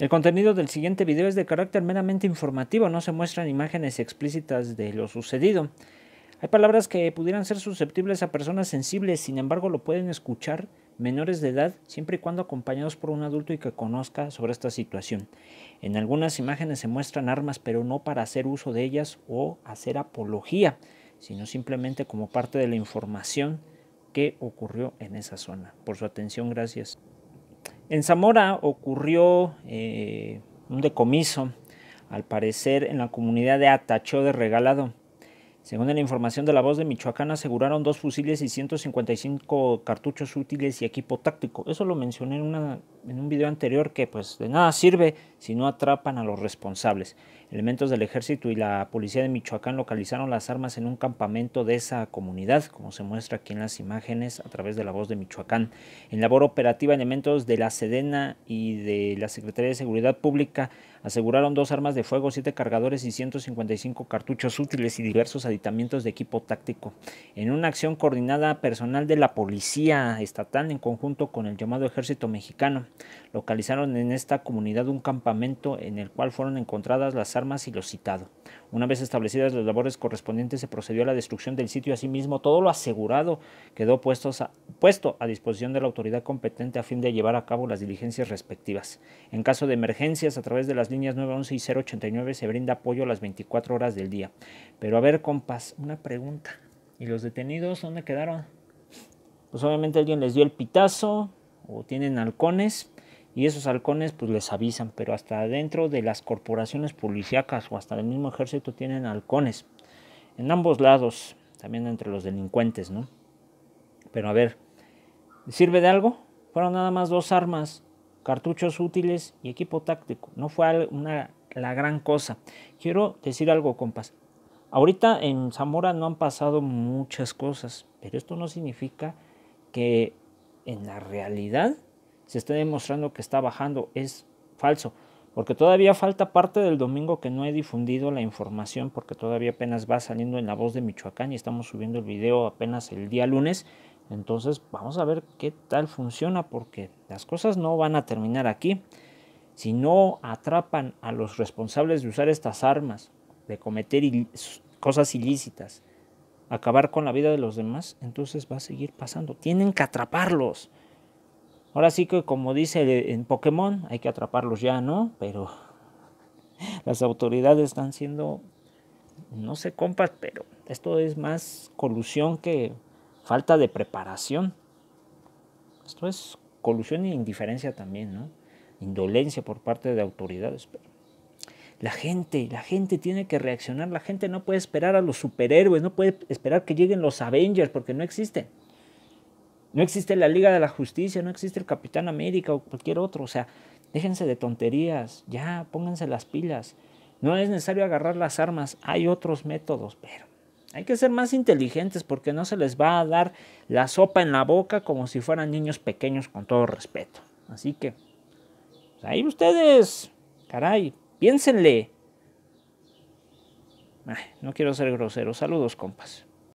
El contenido del siguiente video es de carácter meramente informativo, no se muestran imágenes explícitas de lo sucedido. Hay palabras que pudieran ser susceptibles a personas sensibles, sin embargo lo pueden escuchar menores de edad siempre y cuando acompañados por un adulto y que conozca sobre esta situación. En algunas imágenes se muestran armas, pero no para hacer uso de ellas o hacer apología, sino simplemente como parte de la información que ocurrió en esa zona. Por su atención, gracias. En Zamora ocurrió eh, un decomiso, al parecer en la comunidad de Atacho de Regalado. Según la información de la voz de Michoacán, aseguraron dos fusiles y 155 cartuchos útiles y equipo táctico. Eso lo mencioné en, una, en un video anterior que pues de nada sirve si no atrapan a los responsables. Elementos del ejército y la policía de Michoacán localizaron las armas en un campamento de esa comunidad, como se muestra aquí en las imágenes a través de la voz de Michoacán. En labor operativa, elementos de la Sedena y de la Secretaría de Seguridad Pública aseguraron dos armas de fuego, siete cargadores y 155 cartuchos útiles y diversos de equipo táctico. En una acción coordinada personal de la Policía Estatal en conjunto con el llamado Ejército Mexicano, localizaron en esta comunidad un campamento en el cual fueron encontradas las armas y lo citado. Una vez establecidas las labores correspondientes, se procedió a la destrucción del sitio. Asimismo, todo lo asegurado quedó puesto a disposición de la autoridad competente a fin de llevar a cabo las diligencias respectivas. En caso de emergencias, a través de las líneas 911 y 089 se brinda apoyo las 24 horas del día. Pero a ver, compas, una pregunta. ¿Y los detenidos dónde quedaron? Pues obviamente alguien les dio el pitazo o tienen halcones y esos halcones pues les avisan, pero hasta dentro de las corporaciones policíacas o hasta del mismo ejército tienen halcones. En ambos lados, también entre los delincuentes, ¿no? Pero a ver, ¿sirve de algo? Fueron nada más dos armas, cartuchos útiles y equipo táctico. No fue una, la gran cosa. Quiero decir algo, compas. Ahorita en Zamora no han pasado muchas cosas, pero esto no significa que en la realidad se esté demostrando que está bajando. Es falso, porque todavía falta parte del domingo que no he difundido la información, porque todavía apenas va saliendo en la voz de Michoacán y estamos subiendo el video apenas el día lunes. Entonces vamos a ver qué tal funciona, porque las cosas no van a terminar aquí. Si no atrapan a los responsables de usar estas armas, de cometer cosas ilícitas, acabar con la vida de los demás, entonces va a seguir pasando. Tienen que atraparlos. Ahora sí que como dice en Pokémon, hay que atraparlos ya, ¿no? Pero las autoridades están siendo, no sé, compas, pero esto es más colusión que falta de preparación. Esto es colusión e indiferencia también, ¿no? Indolencia por parte de autoridades. Pero la gente, la gente tiene que reaccionar, la gente no puede esperar a los superhéroes, no puede esperar que lleguen los Avengers porque no existen. No existe la Liga de la Justicia, no existe el Capitán América o cualquier otro. O sea, déjense de tonterías, ya pónganse las pilas. No es necesario agarrar las armas, hay otros métodos, pero hay que ser más inteligentes porque no se les va a dar la sopa en la boca como si fueran niños pequeños con todo respeto. Así que, pues, ahí ustedes, caray, Piénsenle. no quiero ser grosero. Saludos, compas.